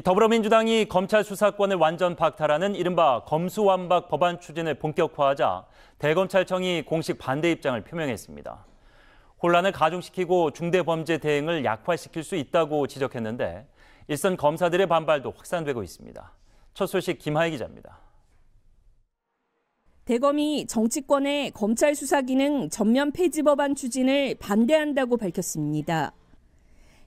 더불어민주당이 검찰 수사권을 완전 박탈하는 이른바 검수완박 법안 추진을 본격화하자 대검찰청이 공식 반대 입장을 표명했습니다. 혼란을 가중시키고 중대범죄 대응을 약화시킬 수 있다고 지적했는데 일선 검사들의 반발도 확산되고 있습니다. 첫 소식 김하희 기자입니다. 대검이 정치권의 검찰 수사 기능 전면 폐지 법안 추진을 반대한다고 밝혔습니다.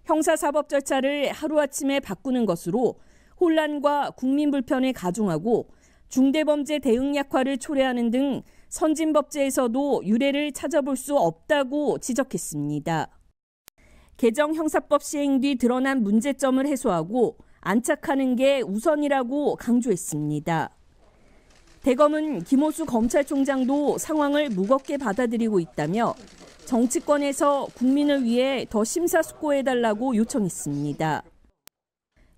형사사법 절차를 하루아침에 바꾸는 것으로 혼란과 국민 불편을 가중하고 중대범죄 대응 약화를 초래하는 등 선진법제에서도 유례를 찾아볼 수 없다고 지적했습니다. 개정 형사법 시행 뒤 드러난 문제점을 해소하고 안착하는 게 우선이라고 강조했습니다. 대검은 김호수 검찰총장도 상황을 무겁게 받아들이고 있다며 정치권에서 국민을 위해 더 심사숙고해달라고 요청했습니다.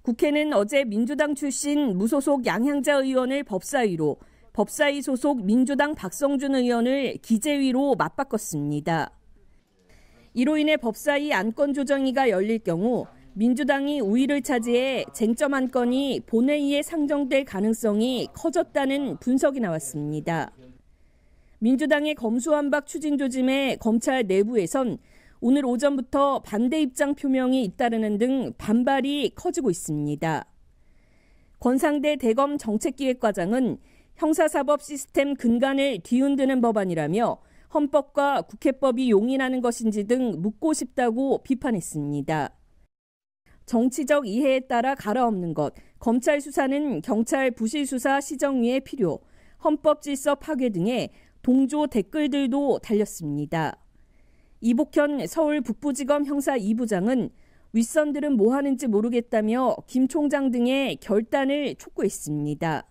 국회는 어제 민주당 출신 무소속 양향자 의원을 법사위로, 법사위 소속 민주당 박성준 의원을 기재위로 맞바꿨습니다. 이로 인해 법사위 안건 조정위가 열릴 경우 민주당이 우위를 차지해 쟁점 안건이 본회의에 상정될 가능성이 커졌다는 분석이 나왔습니다. 민주당의 검수완박 추진 조짐에 검찰 내부에선 오늘 오전부터 반대 입장 표명이 잇따르는 등 반발이 커지고 있습니다. 권상대 대검 정책기획과장은 형사사법 시스템 근간을 뒤흔드는 법안이라며 헌법과 국회법이 용인하는 것인지 등 묻고 싶다고 비판했습니다. 정치적 이해에 따라 갈아엎는 것, 검찰 수사는 경찰 부실 수사 시정위의 필요, 헌법 질서 파괴 등의 동조 댓글들도 달렸습니다. 이복현 서울 북부지검 형사 2부장은 윗선들은 뭐 하는지 모르겠다며 김 총장 등의 결단을 촉구했습니다.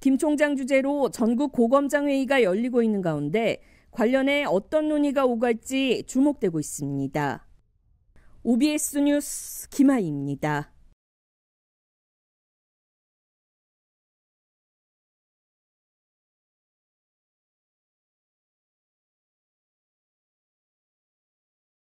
김 총장 주제로 전국 고검장 회의가 열리고 있는 가운데 관련해 어떤 논의가 오갈지 주목되고 있습니다. OBS 뉴스 김하입니다.